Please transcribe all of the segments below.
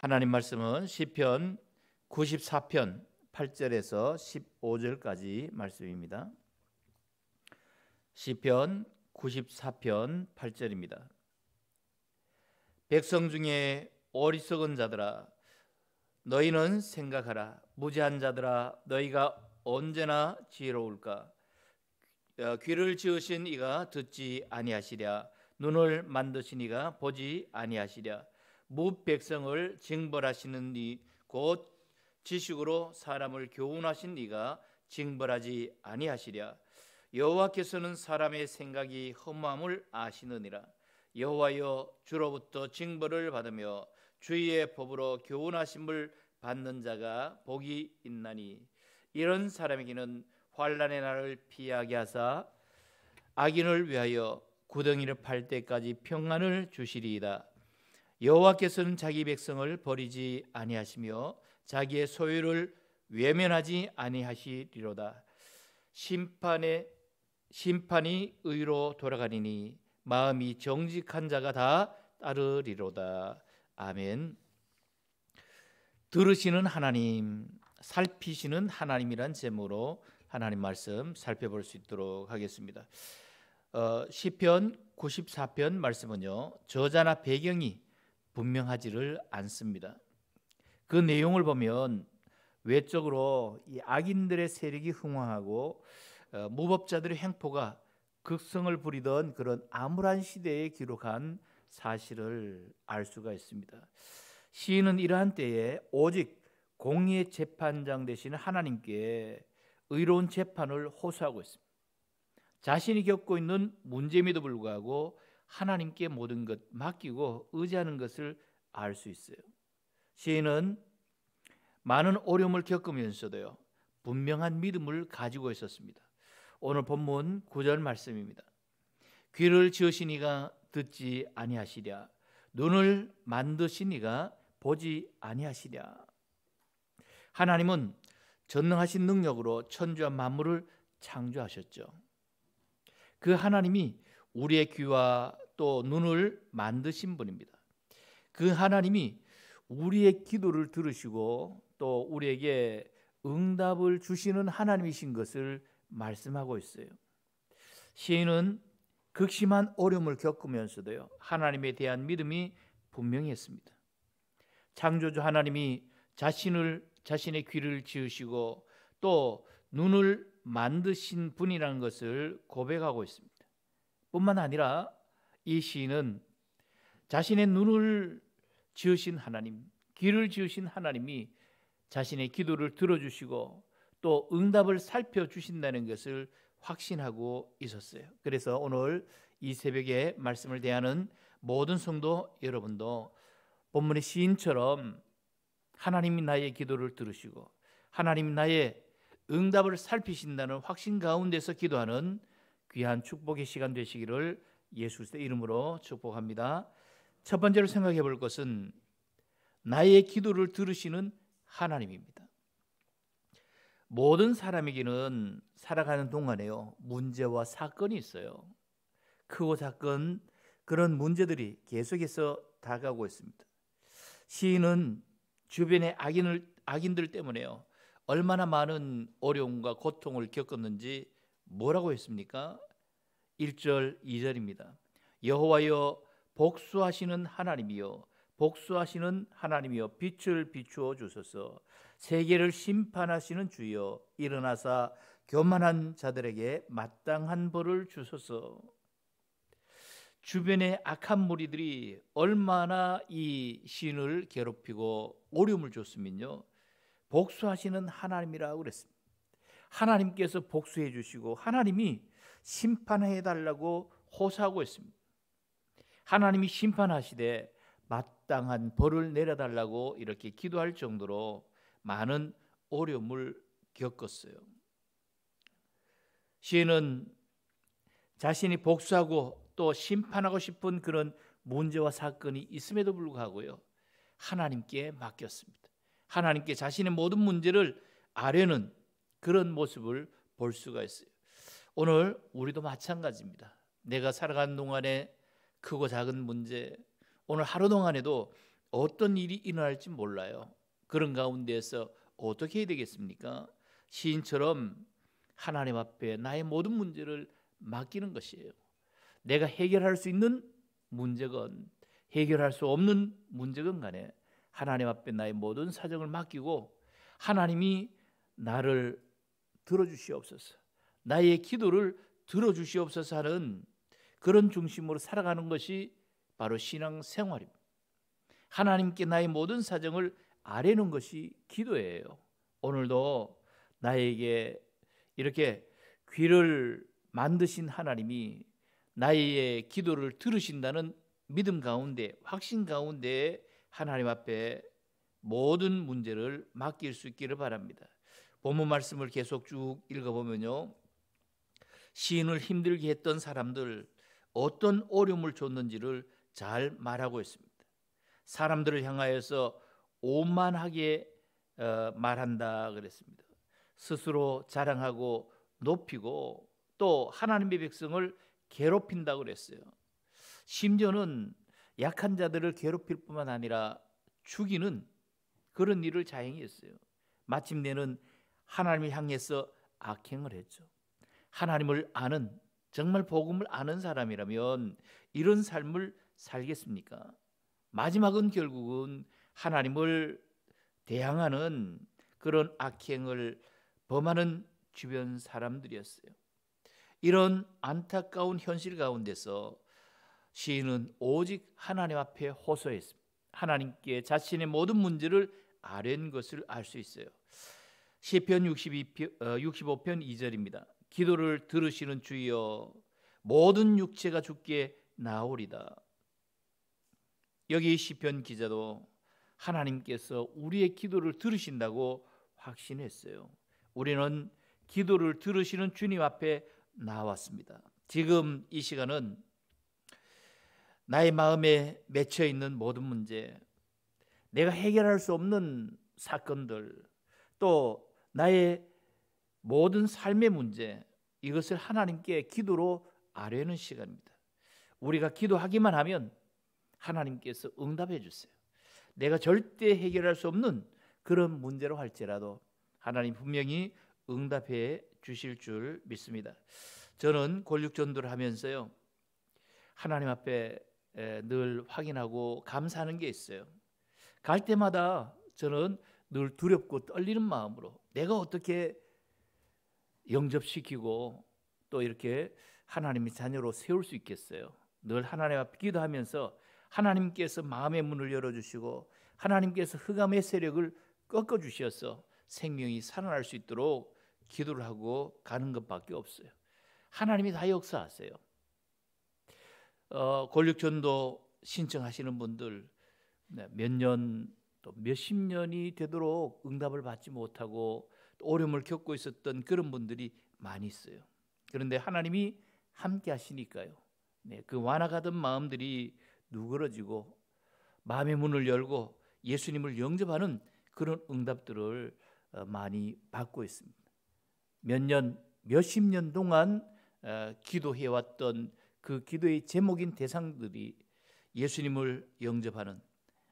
하나님 말씀은 시편 94편 8절에서 15절까지 말씀입니다. 시편 94편 8절입니다. 백성 중에 어리석은 자들아 너희는 생각하라 무지한 자들아 너희가 언제나 지혜로울까 어, 귀를 지으신 이가 듣지 아니하시랴 눈을 만드신 이가 보지 아니하시랴 무 백성을 징벌하시는 이곧 지식으로 사람을 교훈하신 이가 징벌하지 아니하시랴 여호와께서는 사람의 생각이 험함을 아시느니라 여호와여 주로부터 징벌을 받으며 주의 법으로 교훈하심을 받는 자가 복이 있나니 이런 사람에게는 환란의 날을 피하게 하사 악인을 위하여 구덩이를 팔 때까지 평안을 주시리이다 여호와께서는 자기 백성을 버리지 아니하시며 자기의 소유를 외면하지 아니하시리로다. 심판의 심판이 의로 돌아가리니 마음이 정직한 자가 다 따르리로다. 아멘. 들으시는 하나님, 살피시는 하나님이란 제목으로 하나님 말씀 살펴볼 수 있도록 하겠습니다. 어, 시편 94편 말씀은요. 저자나 배경이 분명하지를 않습니다. 그 내용을 보면 외적으로 이 악인들의 세력이 흥황하고 어, 무법자들의 횡포가 극성을 부리던 그런 암울한 시대에 기록한 사실을 알 수가 있습니다. 시인은 이러한 때에 오직 공의의 재판장 되시 하나님께 의로운 재판을 호소하고 있습니다. 자신이 겪고 있는 문제임에도 불구하고 하나님께 모든 것 맡기고 의지하는 것을 알 수 있어요. 시인은 많은 어려움을 겪으면서도요. 분명한 믿음을 가지고 있었습니다. 오늘 본문 9절 말씀입니다. 귀를 지으신 이가 듣지 아니하시랴 눈을 만드신 이가 보지 아니하시랴 하나님은 전능하신 능력으로 천주와 만물을 창조하셨죠. 그 하나님이 우리의 귀와 또 눈을 만드신 분입니다. 그 하나님이 우리의 기도를 들으시고 또 우리에게 응답을 주시는 하나님이신 것을 말씀하고 있어요. 시인은 극심한 어려움을 겪으면서도요 하나님에 대한 믿음이 분명했습니다. 창조주 하나님이 자신을 자신의 귀를 지으시고 또 눈을 만드신 분이라는 것을 고백하고 있습니다. 뿐만 아니라 이 시인은 자신의 눈을 지으신 하나님, 귀를 지으신 하나님이 자신의 기도를 들어주시고 또 응답을 살펴주신다는 것을 확신하고 있었어요. 그래서 오늘 이 새벽에 말씀을 대하는 모든 성도 여러분도 본문의 시인처럼 하나님이 나의 기도를 들으시고 하나님이 나의 응답을 살피신다는 확신 가운데서 기도하는 귀한 축복의 시간 되시기를 예수의 이름으로 축복합니다. 첫 번째로 생각해 볼 것은 나의 기도를 들으시는 하나님입니다. 모든 사람에게는 살아가는 동안에요 문제와 사건이 있어요. 크고 사건 그런 문제들이 계속해서 다가오고 있습니다. 시인은 주변의 악인을 악인들 때문에요 얼마나 많은 어려움과 고통을 겪었는지 뭐라고 했습니까? 1절, 2절입니다. 여호와여 복수하시는 하나님이여 복수하시는 하나님이여 빛을 비추어 주소서 세계를 심판하시는 주여 일어나사 교만한 자들에게 마땅한 벌을 주소서 주변의 악한 무리들이 얼마나 이 신을 괴롭히고 어려움을 줬으면요 복수하시는 하나님이라고 그랬습니다 하나님께서 복수해 주시고 하나님이 심판해 달라고 호소하고 있습니다. 하나님이 심판하시되 마땅한 벌을 내려달라고 이렇게 기도할 정도로 많은 어려움을 겪었어요. 시인은 자신이 복수하고 또 심판하고 싶은 그런 문제와 사건이 있음에도 불구하고요. 하나님께 맡겼습니다. 하나님께 자신의 모든 문제를 아뢰는 그런 모습을 볼 수가 있어요. 오늘 우리도 마찬가지입니다. 내가 살아가는 동안에 크고 작은 문제, 오늘 하루 동안에도 어떤 일이 일어날지 몰라요. 그런 가운데에서 어떻게 해야 되겠습니까? 시인처럼 하나님 앞에 나의 모든 문제를 맡기는 것이에요. 내가 해결할 수 있는 문제건 해결할 수 없는 문제건 간에 하나님 앞에 나의 모든 사정을 맡기고 하나님이 나를 들어주시옵소서. 나의 기도를 들어주시옵소서 하는 그런 중심으로 살아가는 것이 바로 신앙 생활입니다. 하나님께 나의 모든 사정을 아뢰는 것이 기도예요. 오늘도 나에게 이렇게 귀를 만드신 하나님이 나의 기도를 들으신다는 믿음 가운데 확신 가운데 하나님 앞에 모든 문제를 맡길 수 있기를 바랍니다. 본문 말씀을 계속 쭉 읽어보면요. 시인을 힘들게 했던 사람들 어떤 어려움을 줬는지를 잘 말하고 있습니다. 사람들을 향하여서 오만하게 어, 말한다 그랬습니다. 스스로 자랑하고 높이고 또 하나님의 백성을 괴롭힌다 그랬어요. 심지어는 약한 자들을 괴롭힐 뿐만 아니라 죽이는 그런 일을 자행했어요. 마침내는 하나님을 향해서 악행을 했죠. 하나님을 아는 정말 복음을 아는 사람이라면 이런 삶을 살겠습니까? 마지막은 결국은 하나님을 대항하는 그런 악행을 범하는 주변 사람들이었어요. 이런 안타까운 현실 가운데서 시인은 오직 하나님 앞에 호소했습니다. 하나님께 자신의 모든 문제를 아뢰는 것을 알 수 있어요. 시편 6 5편 2절입니다. 기도를 들으시는 주여 모든 육체가 주께 나오리다. 여기 시편 기자도 하나님께서 우리의 기도를 들으신다고 확신했어요. 우리는 기도를 들으시는 주님 앞에 나왔습니다. 지금 이 시간은 나의 마음에 맺혀 있는 모든 문제, 내가 해결할 수 없는 사건들, 또 나의 모든 삶의 문제 이것을 하나님께 기도로 아뢰는 시간입니다. 우리가 기도하기만 하면 하나님께서 응답해 주세요. 내가 절대 해결할 수 없는 그런 문제로 할지라도 하나님 분명히 응답해 주실 줄 믿습니다. 저는 권력전도를 하면서요. 하나님 앞에 늘 확인하고 감사하는 게 있어요. 갈 때마다 저는 늘 두렵고 떨리는 마음으로 내가 어떻게 영접시키고 또 이렇게 하나님의 자녀로 세울 수 있겠어요. 늘 하나님 앞에 기도하면서 하나님께서 마음의 문을 열어주시고 하나님께서 흑암의 세력을 꺾어주셔서 생명이 살아날 수 있도록 기도를 하고 가는 것밖에 없어요. 하나님이 다 역사하세요. 어, 권력전도 신청하시는 분들 네, 몇년 또 몇십 년이 되도록 응답을 받지 못하고 어려움을 겪고 있었던 그런 분들이 많이 있어요. 그런데 하나님이 함께 하시니까요. 네, 그 완화가던 마음들이 누그러지고 마음의 문을 열고 예수님을 영접하는 그런 응답들을 어, 많이 받고 있습니다. 몇 년, 몇십 년 동안 어, 기도해왔던 그 기도의 제목인 대상들이 예수님을 영접하는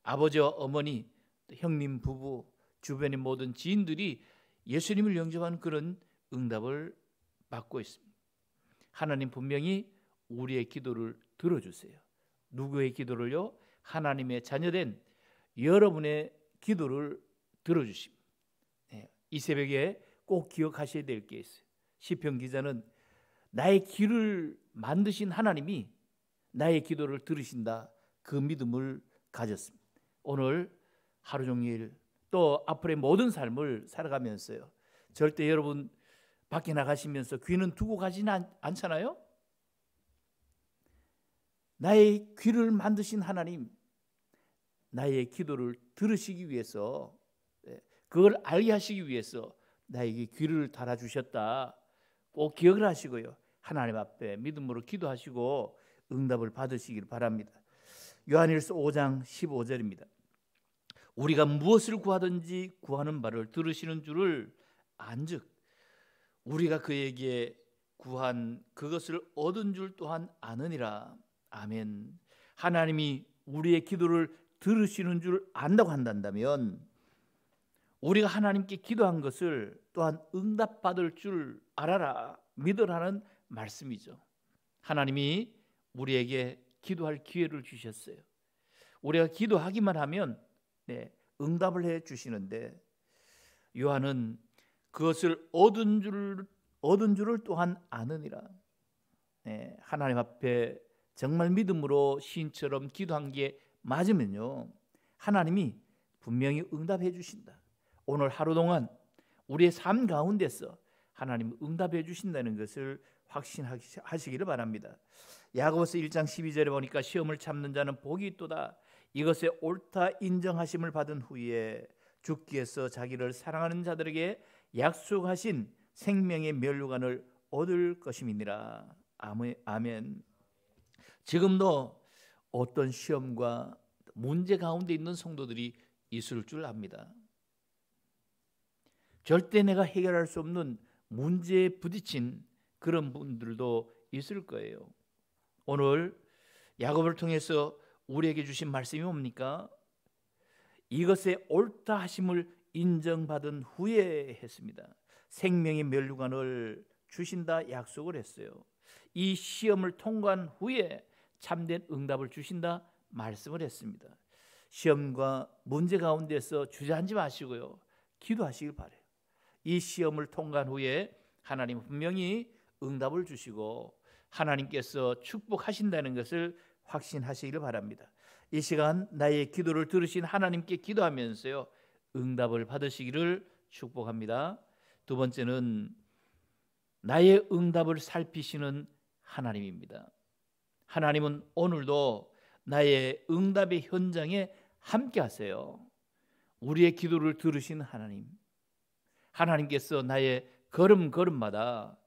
아버지와 어머니 형님 부부 주변의 모든 지인들이 예수님을 영접하는 그런 응답을 받고 있습니다. 하나님 분명히 우리의 기도를 들어주세요. 누구의 기도를요? 하나님의 자녀된 여러분의 기도를 들어주십니다. 네. 이 새벽에 꼭 기억하셔야 될 게 있어요. 시편 기자는 나의 길을 만드신 하나님이 나의 기도를 들으신다. 그 믿음을 가졌습니다. 오늘 하루 종일 또 앞으로의 모든 삶을 살아가면서요. 절대 여러분 밖에 나가시면서 귀는 두고 가지는 않잖아요. 나의 귀를 만드신 하나님, 나의 기도를 들으시기 위해서, 예, 그걸 알게 하시기 위해서 나에게 귀를 달아주셨다. 꼭 기억을 하시고요. 하나님 앞에 믿음으로 기도하시고 응답을 받으시길 바랍니다. 요한일서 5장 15절입니다. 우리가 무엇을 구하든지 구하는 바를 들으시는 줄을 안즉 우리가 그에게 구한 그것을 얻은 줄 또한 아느니라 아멘 하나님이 우리의 기도를 들으시는 줄 안다고 한다면 단 우리가 하나님께 기도한 것을 또한 응답받을 줄 알아라 믿으라는 말씀이죠 하나님이 우리에게 기도할 기회를 주셨어요 우리가 기도하기만 하면 네, 응답을 해 주시는데 요한은 그것을 얻은 줄 얻은 줄을 또한 아느니라. 네, 하나님 앞에 정말 믿음으로 신처럼 기도한 게 맞으면요. 하나님이 분명히 응답해 주신다. 오늘 하루 동안 우리의 삶 가운데서 하나님 응답해 주신다는 것을 확신하시기를 바랍니다. 야고보서 1장 12절에 보니까 시험을 참는 자는 복이 있도다. 이것에 옳다 인정하심을 받은 후에 주께서 자기를 사랑하는 자들에게 약속하신 생명의 면류관을 얻을 것임이니라. 아멘. 지금도 어떤 시험과 문제 가운데 있는 성도들이 있을 줄 압니다. 절대 내가 해결할 수 없는 문제에 부딪힌 그런 분들도 있을 거예요. 오늘 야곱을 통해서 우리에게 주신 말씀이 뭡니까? 이것에 옳다 하심을 인정받은 후에 했습니다. 생명의 면류관을 주신다 약속을 했어요. 이 시험을 통과한 후에 참된 응답을 주신다 말씀을 했습니다. 시험과 문제 가운데서 주저앉지 마시고요. 기도하시길 바래요. 이 시험을 통과한 후에 하나님 분명히 응답을 주시고 하나님께서 축복하신다는 것을 확신하시길 바랍니다. 이 시간 나의 기도를 들으신 하나님께 기도하면서요. 응답을 받으시기를 축복합니다. 두 번째는 나의 응답을 살피시는 하나님입니다. 하나님은 오늘도 나의 응답의 현장에 함께 하세요. 우리의 기도를 들으신 하나님. 하나님께서 나의 걸음걸음마다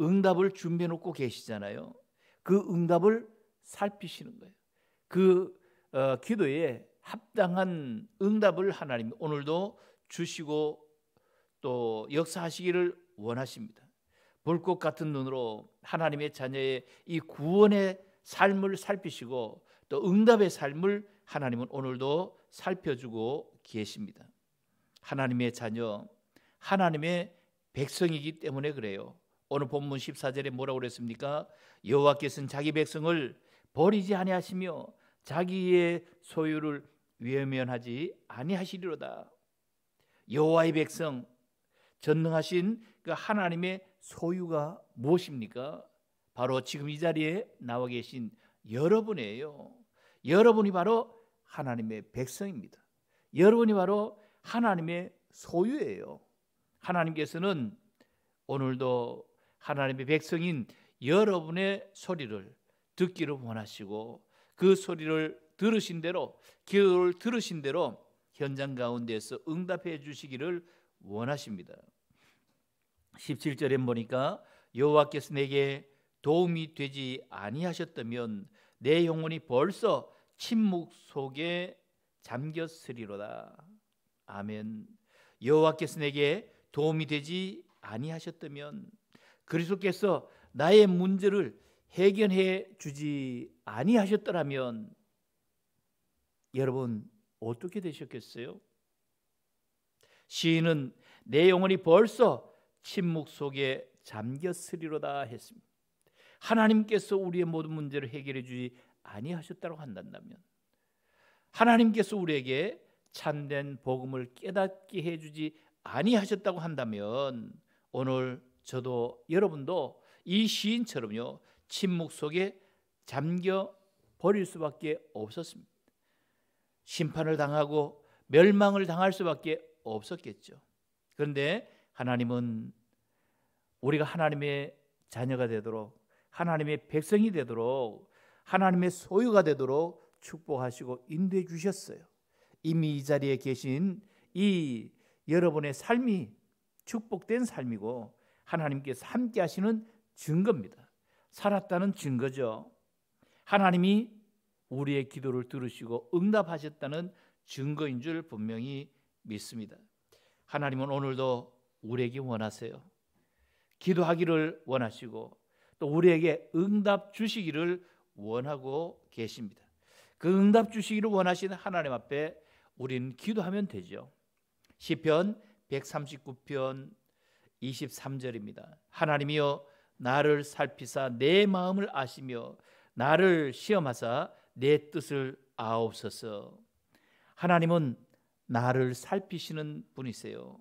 응답을 준비해 놓고 계시잖아요. 그 응답을 살피시는 거예요. 그 어, 기도에 합당한 응답을 하나님 오늘도 주시고 또 역사하시기를 원하십니다. 불꽃 같은 눈으로 하나님의 자녀의 이 구원의 삶을 살피시고 또 응답의 삶을 하나님은 오늘도 살펴주고 계십니다. 하나님의 자녀, 하나님의 백성이기 때문에 그래요. 오늘 본문 14절에 뭐라고 그랬습니까? 여호와께서는 자기 백성을 버리지 아니하시며 자기의 소유를 외면하지 아니하시리로다. 여호와의 백성 전능하신 그 하나님의 소유가 무엇입니까? 바로 지금 이 자리에 나와 계신 여러분이에요. 여러분이 바로 하나님의 백성입니다. 여러분이 바로 하나님의 소유예요. 하나님께서는 오늘도 하나님의 백성인 여러분의 소리를 듣기를 원하시고 그 소리를 들으신 대로 기도를 들으신 대로 현장 가운데에서 응답해 주시기를 원하십니다. 17절에 보니까 여호와께서 내게 도움이 되지 아니하셨다면 내 영혼이 벌써 침묵 속에 잠겼으리로다. 아멘. 여호와께서 내게 도움이 되지 아니하셨다면 그리스도께서 나의 문제를 해결해 주지 아니하셨더라면 여러분 어떻게 되셨겠어요? 시인은 내 영혼이 벌써 침묵 속에 잠겼으리로다 했습니다. 하나님께서 우리의 모든 문제를 해결해 주지 아니하셨다고 한다면 하나님께서 우리에게 참된 복음을 깨닫게 해 주지 아니하셨다고 한다면 오늘 저도 여러분도 이 시인처럼요. 침묵 속에 잠겨 버릴 수밖에 없었습니다. 심판을 당하고 멸망을 당할 수밖에 없었겠죠. 그런데 하나님은 우리가 하나님의 자녀가 되도록 하나님의 백성이 되도록 하나님의 소유가 되도록 축복하시고 인도해 주셨어요. 이미 이 자리에 계신 이 여러분의 삶이 축복된 삶이고 하나님께서 함께 하시는 증거입니다. 살았다는 증거죠. 하나님이 우리의 기도를 들으시고 응답하셨다는 증거인 줄 분명히 믿습니다. 하나님은 오늘도 우리에게 원하세요. 기도하기를 원하시고 또 우리에게 응답 주시기를 원하고 계십니다. 그 응답 주시기를 원하시 하나님 앞에 우린 기도하면 되죠. 시편 139편 23절입니다. 하나님이여 나를 살피사 내 마음을 아시며 나를 시험하사 내 뜻을 아옵소서. 하나님은 나를 살피시는 분이세요.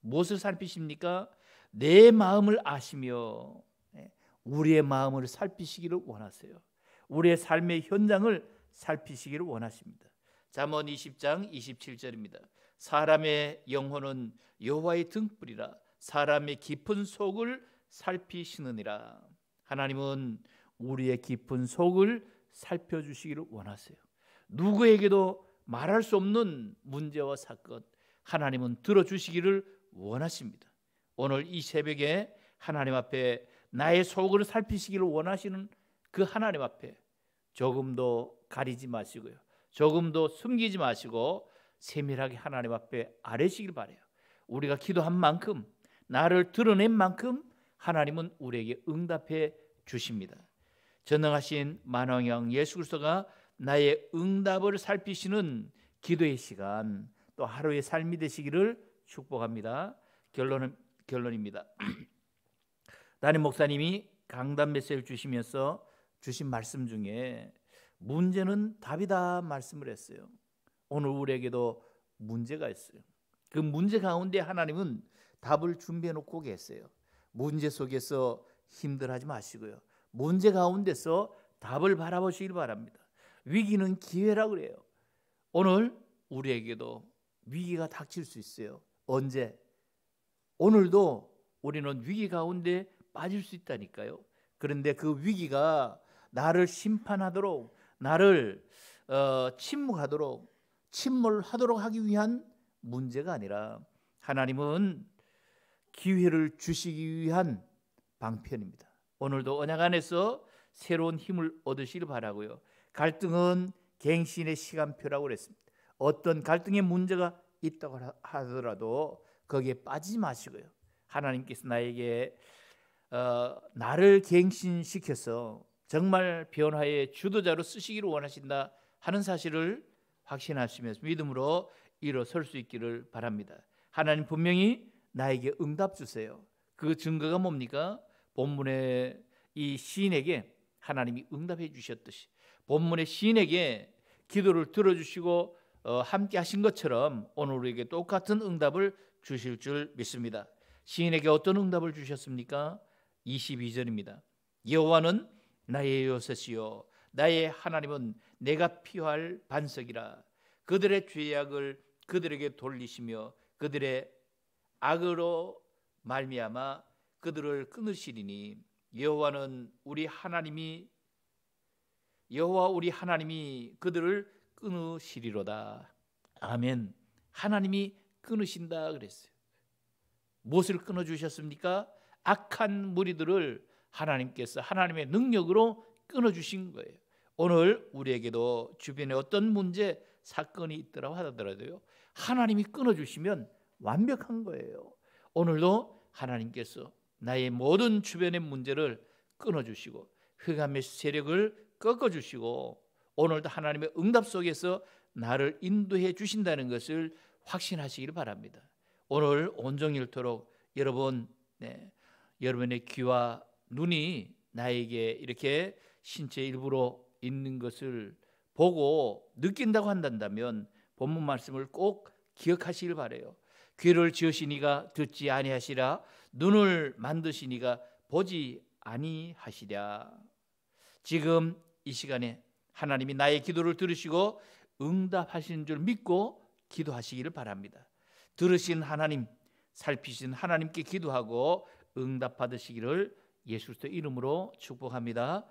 무엇을 살피십니까? 내 마음을 아시며 예, 우리의 마음을 살피시기를 원하세요. 우리의 삶의 현장을 살피시기를 원하십니다. 잠언 20장 27절입니다. 사람의 영혼은 여호와의 등불이라 사람의 깊은 속을 살피시느니라. 하나님은 우리의 깊은 속을 살펴주시기를 원하세요. 누구에게도 말할 수 없는 문제와 사건 하나님은 들어주시기를 원하십니다. 오늘 이 새벽에 하나님 앞에 나의 속을 살피시기를 원하시는 그 하나님 앞에 조금도 가리지 마시고요. 조금도 숨기지 마시고 세밀하게 하나님 앞에 아뢰시길 바래요. 우리가 기도한 만큼 나를 드러낸 만큼 하나님은 우리에게 응답해 주십니다. 전능하신 만왕형 예수 그리스도가 나의 응답을 살피시는 기도의 시간 또 하루의 삶이 되시기를 축복합니다. 결론은 결론입니다. 나는 목사님이 강단 메시지를 주시면서 주신 말씀 중에 문제는 답이다 말씀을 했어요. 오늘 우리에게도 문제가 있어요. 그 문제 가운데 하나님은 답을 준비해 놓고 계세요. 문제 속에서 힘들하지 어 마시고요. 문제 가운데서 답을 바라보시길 바랍니다. 위기는 기회라 그래요. 오늘 우리에게도 위기가 닥칠 수 있어요. 언제? 오늘도 우리는 위기 가운데 빠질 수 있다니까요. 그런데 그 위기가 나를 심판하도록 나를 어, 침묵하도록 침몰하도록 하기 위한 문제가 아니라 하나님은 기회를 주시기 위한 방편입니다. 오늘도 언약 안에서 새로운 힘을 얻으시길 바라고요. 갈등은 갱신의 시간표라고 그랬습니다. 어떤 갈등의 문제가 있다고 하더라도 거기에 빠지지 마시고요. 하나님께서 나에게 어, 나를 갱신시켜서 정말 변화의 주도자로 쓰시기를 원하신다 하는 사실을 확신하시면서 믿음으로 일어설 수 있기를 바랍니다. 하나님 분명히 나에게 응답 주세요. 그 증거가 뭡니까? 본문의 이 시인에게 하나님이 응답해 주셨듯이 본문의 시인에게 기도를 들어주시고 어, 함께 하신 것처럼 오늘 우리에게 똑같은 응답을 주실 줄 믿습니다. 시인에게 어떤 응답을 주셨습니까? 22절입니다. 여호와는 나의 요셉이요 나의 하나님은 내가 피할 반석이라 그들의 죄악을 그들에게 돌리시며 그들의 악으로 말미암아 그들을 끊으시리니 여호와는 우리 하나님이 여호와 우리 하나님이 그들을 끊으시리로다. 아멘. 하나님이 끊으신다 그랬어요. 무엇을 끊어 주셨습니까? 악한 무리들을 하나님께서 하나님의 능력으로 끊어 주신 거예요. 오늘 우리에게도 주변에 어떤 문제 사건이 있더라 고 하더라도요. 하나님이 끊어 주시면 완벽한 거예요. 오늘도 하나님께서 나의 모든 주변의 문제를 끊어주시고 흑암의 세력을 꺾어주시고 오늘도 하나님의 응답 속에서 나를 인도해 주신다는 것을 확신하시길 바랍니다. 오늘 온종일토록 여러분, 네, 여러분의 귀와 눈이 나에게 이렇게 신체 일부로 있는 것을 보고 느낀다고 한다면 본문 말씀을 꼭 기억하시길 바래요. 귀를 지으시니가 듣지 아니하시라 눈을 만드시니가 보지 아니하시랴 지금 이 시간에 하나님이 나의 기도를 들으시고 응답하시는 줄 믿고 기도하시기를 바랍니다 들으신 하나님 살피신 하나님께 기도하고 응답 받으시기를 예수의 이름으로 축복합니다